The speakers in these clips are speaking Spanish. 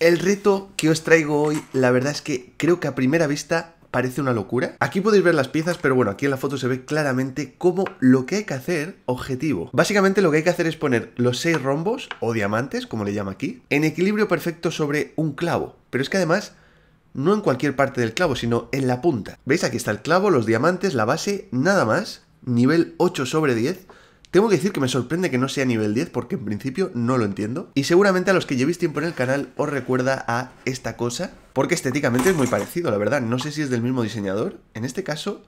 El reto que os traigo hoy, la verdad es que creo que a primera vista parece una locura. Aquí podéis ver las piezas, pero bueno, aquí en la foto se ve claramente cómo lo que hay que hacer, objetivo. Básicamente lo que hay que hacer es poner los seis rombos, o diamantes, como le llama aquí, en equilibrio perfecto sobre un clavo. Pero es que además, no en cualquier parte del clavo, sino en la punta. ¿Veis? Aquí está el clavo, los diamantes, la base, nada más. Nivel 8 sobre 10 tengo que decir que me sorprende que no sea nivel 10 porque en principio no lo entiendo. Y seguramente a los que llevéis tiempo en el canal os recuerda a esta cosa. Porque estéticamente es muy parecido, la verdad. No sé si es del mismo diseñador. En este caso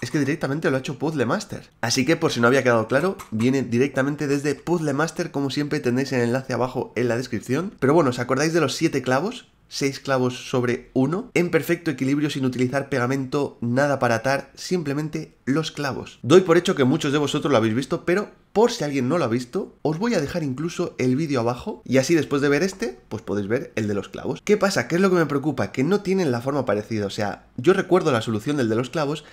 es que directamente lo ha hecho Puzzle Master. Así que por si no había quedado claro, viene directamente desde Puzzle Master. Como siempre tendréis el enlace abajo en la descripción. Pero bueno, ¿os acordáis de los 7 clavos? 6 clavos sobre 1, en perfecto equilibrio sin utilizar pegamento, nada para atar, simplemente los clavos. Doy por hecho que muchos de vosotros lo habéis visto, pero por si alguien no lo ha visto, os voy a dejar incluso el vídeo abajo y así después de ver este, pues podéis ver el de los clavos. ¿Qué pasa? ¿Qué es lo que me preocupa? Que no tienen la forma parecida, o sea, yo recuerdo la solución del de los clavos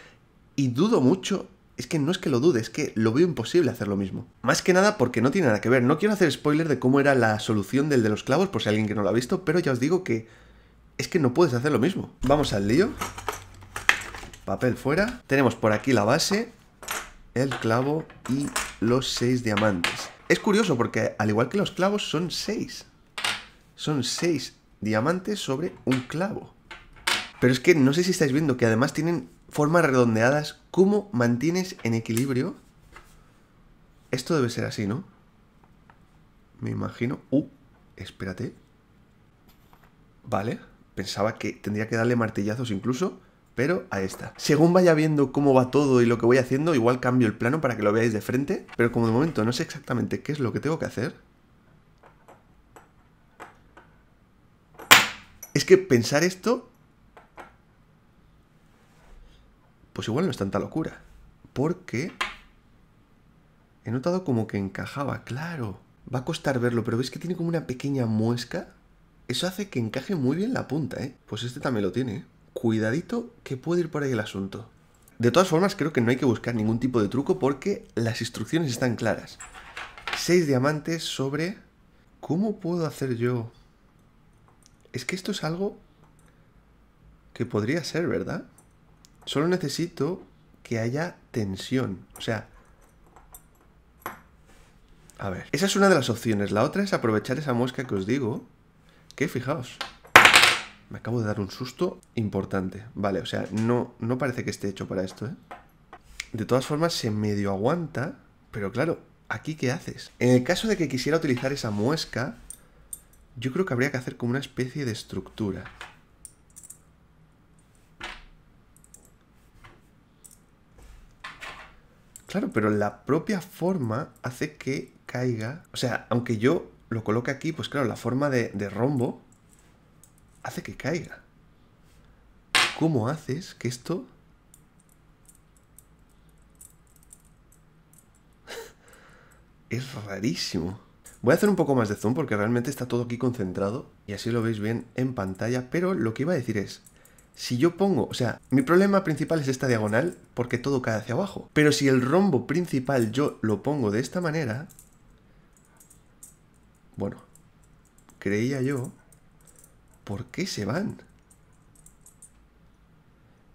y dudo mucho es que no es que lo dude, es que lo veo imposible hacer lo mismo. Más que nada porque no tiene nada que ver. No quiero hacer spoiler de cómo era la solución del de los clavos, por si alguien que no lo ha visto, pero ya os digo que es que no puedes hacer lo mismo. Vamos al lío. Papel fuera. Tenemos por aquí la base, el clavo y los seis diamantes. Es curioso porque al igual que los clavos son seis. Son seis diamantes sobre un clavo. Pero es que no sé si estáis viendo que además tienen formas redondeadas, ¿cómo mantienes en equilibrio? Esto debe ser así, ¿no? Me imagino. Uh, espérate. Vale, pensaba que tendría que darle martillazos incluso, pero ahí está. Según vaya viendo cómo va todo y lo que voy haciendo, igual cambio el plano para que lo veáis de frente, pero como de momento no sé exactamente qué es lo que tengo que hacer, es que pensar esto Pues igual no es tanta locura. Porque he notado como que encajaba, claro. Va a costar verlo, pero veis que tiene como una pequeña muesca. Eso hace que encaje muy bien la punta, ¿eh? Pues este también lo tiene. ¿eh? Cuidadito que puede ir por ahí el asunto. De todas formas, creo que no hay que buscar ningún tipo de truco porque las instrucciones están claras. Seis diamantes sobre... ¿Cómo puedo hacer yo? Es que esto es algo que podría ser, ¿verdad? Solo necesito que haya tensión. O sea... A ver. Esa es una de las opciones. La otra es aprovechar esa muesca que os digo. Que fijaos. Me acabo de dar un susto importante. Vale, o sea, no, no parece que esté hecho para esto, ¿eh? De todas formas, se medio aguanta. Pero claro, ¿aquí qué haces? En el caso de que quisiera utilizar esa muesca, yo creo que habría que hacer como una especie de estructura. Claro, pero la propia forma hace que caiga. O sea, aunque yo lo coloque aquí, pues claro, la forma de, de rombo hace que caiga. ¿Cómo haces que esto es rarísimo. Voy a hacer un poco más de zoom porque realmente está todo aquí concentrado y así lo veis bien en pantalla, pero lo que iba a decir es, si yo pongo, o sea, mi problema principal es esta diagonal porque todo cae hacia abajo. Pero si el rombo principal yo lo pongo de esta manera, bueno, creía yo, ¿por qué se van?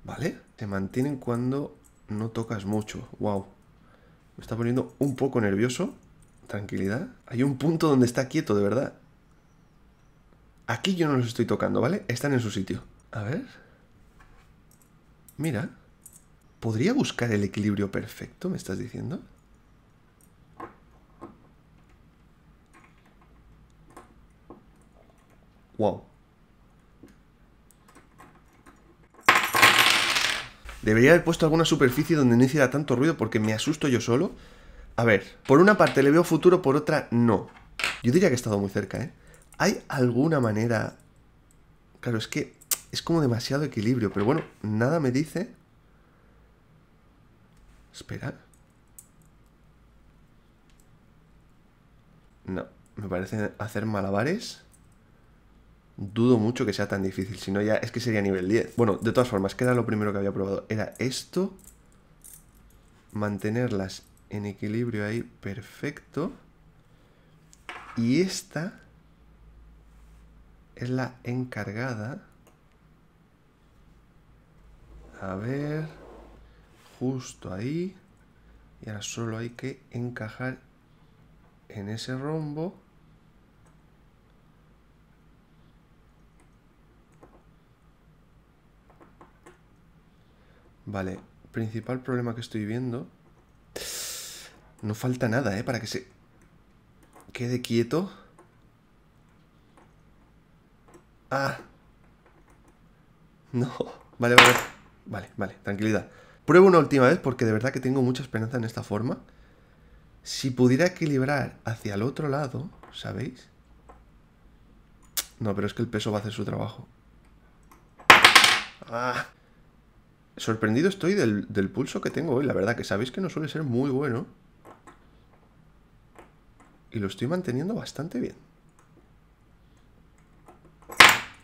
¿Vale? Se mantienen cuando no tocas mucho. ¡Wow! Me está poniendo un poco nervioso. Tranquilidad. Hay un punto donde está quieto, de verdad. Aquí yo no los estoy tocando, ¿vale? Están en su sitio. A ver... Mira, ¿podría buscar el equilibrio perfecto, me estás diciendo? Wow. Debería haber puesto alguna superficie donde no hiciera tanto ruido porque me asusto yo solo. A ver, por una parte le veo futuro, por otra no. Yo diría que he estado muy cerca, ¿eh? ¿Hay alguna manera...? Claro, es que es como demasiado equilibrio, pero bueno, nada me dice... Espera. No, me parece hacer malabares. Dudo mucho que sea tan difícil, si no ya es que sería nivel 10. Bueno, de todas formas, que era lo primero que había probado. Era esto. Mantenerlas en equilibrio ahí, perfecto. Y esta es la encargada a ver, justo ahí. Y ahora solo hay que encajar en ese rombo. Vale, principal problema que estoy viendo. No falta nada, ¿eh? Para que se quede quieto. Ah. No. Vale, vale. Vale, vale, tranquilidad. Pruebo una última vez porque de verdad que tengo mucha esperanza en esta forma. Si pudiera equilibrar hacia el otro lado, ¿sabéis? No, pero es que el peso va a hacer su trabajo. Ah. Sorprendido estoy del, del pulso que tengo hoy, la verdad, que sabéis que no suele ser muy bueno. Y lo estoy manteniendo bastante bien.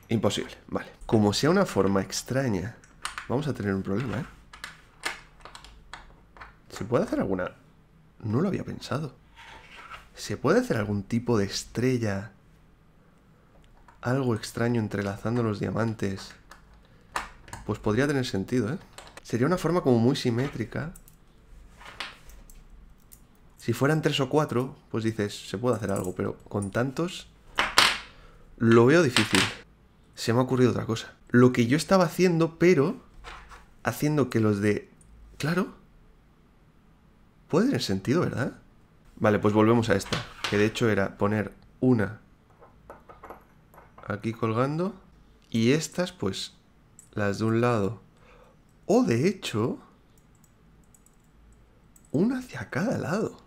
Imposible, vale. Como sea una forma extraña Vamos a tener un problema, ¿eh? ¿Se puede hacer alguna...? No lo había pensado. ¿Se puede hacer algún tipo de estrella? Algo extraño entrelazando los diamantes. Pues podría tener sentido, ¿eh? Sería una forma como muy simétrica. Si fueran tres o cuatro, pues dices, se puede hacer algo, pero con tantos lo veo difícil. Se me ha ocurrido otra cosa. Lo que yo estaba haciendo, pero haciendo que los de... Claro. Puede tener sentido, ¿verdad? Vale, pues volvemos a esta, que de hecho era poner una aquí colgando y estas pues las de un lado. O de hecho, una hacia cada lado.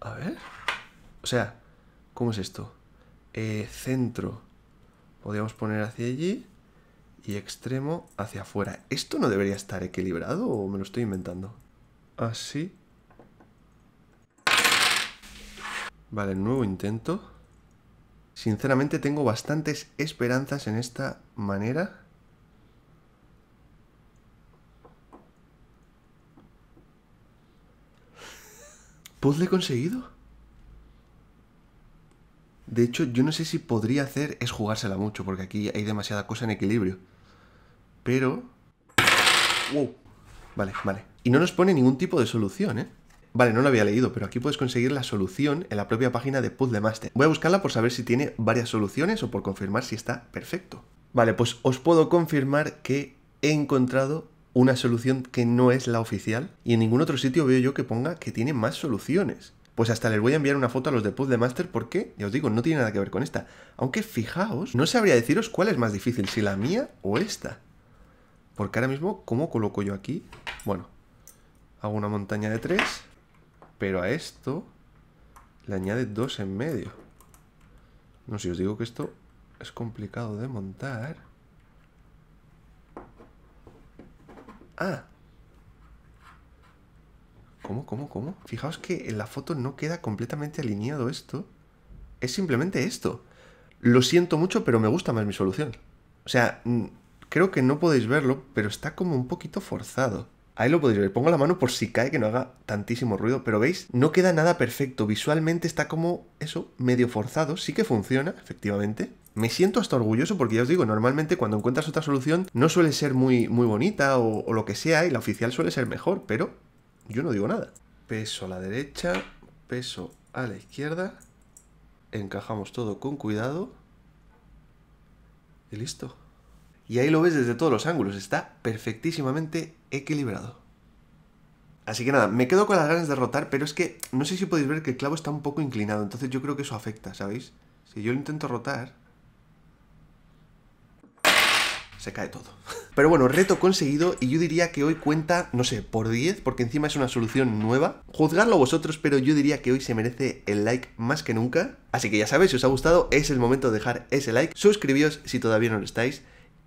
A ver. O sea, ¿cómo es esto? Eh, centro. Podríamos poner hacia allí y extremo hacia afuera. ¿Esto no debería estar equilibrado o me lo estoy inventando? Así. Vale, nuevo intento. Sinceramente tengo bastantes esperanzas en esta manera. ¿Puzzle conseguido? De hecho, yo no sé si podría hacer es jugársela mucho, porque aquí hay demasiada cosa en equilibrio pero... Vale, vale. Y no nos pone ningún tipo de solución, ¿eh? Vale, no lo había leído, pero aquí puedes conseguir la solución en la propia página de Puzzle Master. Voy a buscarla por saber si tiene varias soluciones o por confirmar si está perfecto. Vale, pues os puedo confirmar que he encontrado una solución que no es la oficial y en ningún otro sitio veo yo que ponga que tiene más soluciones. Pues hasta les voy a enviar una foto a los de Puzzle Master porque, ya os digo, no tiene nada que ver con esta. Aunque fijaos, no sabría deciros cuál es más difícil, si la mía o esta. Porque ahora mismo, ¿cómo coloco yo aquí? Bueno, hago una montaña de tres, pero a esto le añade dos en medio. No sé, os digo que esto es complicado de montar. Ah. ¿Cómo, cómo, cómo? Fijaos que en la foto no queda completamente alineado esto. Es simplemente esto. Lo siento mucho, pero me gusta más mi solución. O sea, creo que no podéis verlo, pero está como un poquito forzado. Ahí lo podéis ver. Pongo la mano por si cae que no haga tantísimo ruido, pero veis, no queda nada perfecto. Visualmente está como eso, medio forzado. Sí que funciona, efectivamente. Me siento hasta orgulloso porque ya os digo, normalmente cuando encuentras otra solución no suele ser muy, muy bonita o lo que sea y la oficial suele ser mejor, pero yo no digo nada. Peso a la derecha, peso a la izquierda, encajamos todo con cuidado y listo. Y ahí lo ves desde todos los ángulos, está perfectísimamente equilibrado. Así que nada, me quedo con las ganas de rotar, pero es que no sé si podéis ver que el clavo está un poco inclinado, entonces yo creo que eso afecta, ¿sabéis? Si yo lo intento rotar... Se cae todo. Pero bueno, reto conseguido y yo diría que hoy cuenta, no sé, por 10, porque encima es una solución nueva. Juzgadlo vosotros, pero yo diría que hoy se merece el like más que nunca. Así que ya sabéis, si os ha gustado, es el momento de dejar ese like. Suscribíos si todavía no lo estáis